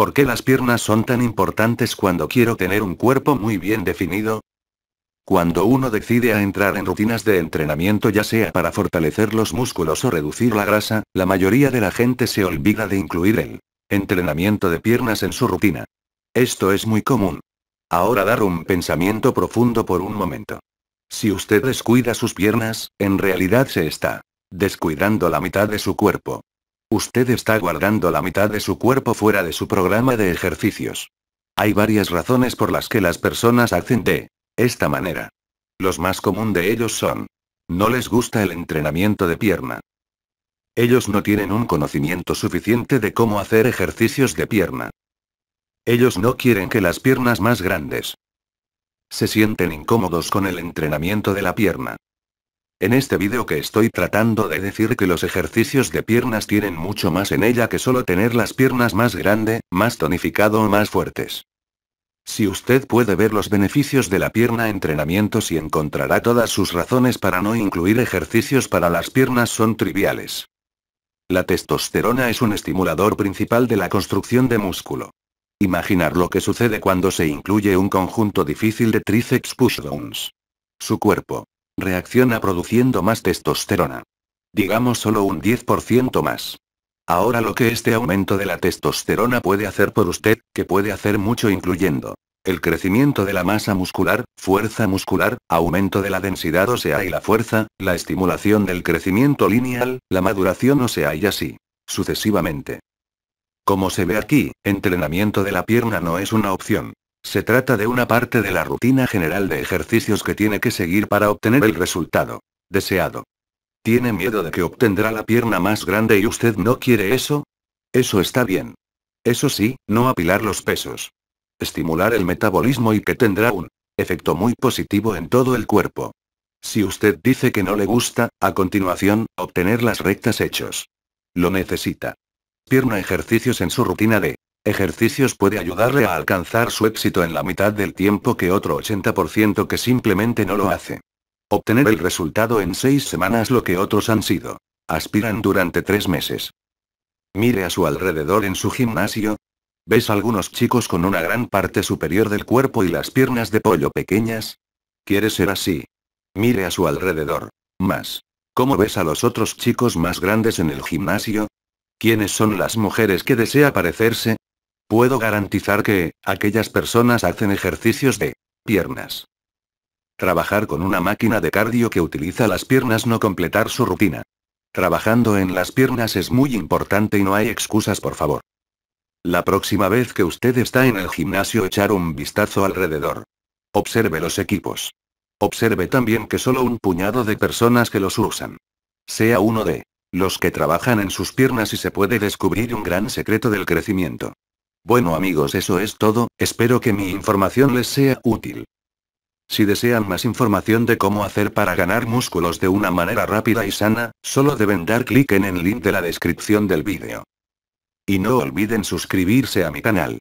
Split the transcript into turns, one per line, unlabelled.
¿Por qué las piernas son tan importantes cuando quiero tener un cuerpo muy bien definido? Cuando uno decide a entrar en rutinas de entrenamiento ya sea para fortalecer los músculos o reducir la grasa, la mayoría de la gente se olvida de incluir el entrenamiento de piernas en su rutina. Esto es muy común. Ahora dar un pensamiento profundo por un momento. Si usted descuida sus piernas, en realidad se está descuidando la mitad de su cuerpo. Usted está guardando la mitad de su cuerpo fuera de su programa de ejercicios. Hay varias razones por las que las personas hacen de esta manera. Los más común de ellos son. No les gusta el entrenamiento de pierna. Ellos no tienen un conocimiento suficiente de cómo hacer ejercicios de pierna. Ellos no quieren que las piernas más grandes. Se sienten incómodos con el entrenamiento de la pierna. En este vídeo que estoy tratando de decir que los ejercicios de piernas tienen mucho más en ella que solo tener las piernas más grande, más tonificado o más fuertes. Si usted puede ver los beneficios de la pierna entrenamientos y encontrará todas sus razones para no incluir ejercicios para las piernas son triviales. La testosterona es un estimulador principal de la construcción de músculo. Imaginar lo que sucede cuando se incluye un conjunto difícil de tríceps pushdowns. Su cuerpo, reacciona produciendo más testosterona. Digamos solo un 10% más. Ahora lo que este aumento de la testosterona puede hacer por usted, que puede hacer mucho incluyendo el crecimiento de la masa muscular, fuerza muscular, aumento de la densidad sea y la fuerza, la estimulación del crecimiento lineal, la maduración o sea y así, sucesivamente. Como se ve aquí, entrenamiento de la pierna no es una opción. Se trata de una parte de la rutina general de ejercicios que tiene que seguir para obtener el resultado deseado. ¿Tiene miedo de que obtendrá la pierna más grande y usted no quiere eso? Eso está bien. Eso sí, no apilar los pesos. Estimular el metabolismo y que tendrá un efecto muy positivo en todo el cuerpo. Si usted dice que no le gusta, a continuación, obtener las rectas hechos. Lo necesita. Pierna ejercicios en su rutina de ejercicios puede ayudarle a alcanzar su éxito en la mitad del tiempo que otro 80% que simplemente no lo hace. Obtener el resultado en seis semanas lo que otros han sido. Aspiran durante tres meses. Mire a su alrededor en su gimnasio. ¿Ves algunos chicos con una gran parte superior del cuerpo y las piernas de pollo pequeñas? ¿Quiere ser así? Mire a su alrededor. Más. ¿Cómo ves a los otros chicos más grandes en el gimnasio? ¿Quiénes son las mujeres que desea parecerse? Puedo garantizar que, aquellas personas hacen ejercicios de piernas. Trabajar con una máquina de cardio que utiliza las piernas no completar su rutina. Trabajando en las piernas es muy importante y no hay excusas, por favor. La próxima vez que usted está en el gimnasio echar un vistazo alrededor. Observe los equipos. Observe también que solo un puñado de personas que los usan. Sea uno de los que trabajan en sus piernas y se puede descubrir un gran secreto del crecimiento. Bueno amigos, eso es todo, espero que mi información les sea útil. Si desean más información de cómo hacer para ganar músculos de una manera rápida y sana, solo deben dar clic en el link de la descripción del vídeo. Y no olviden suscribirse a mi canal.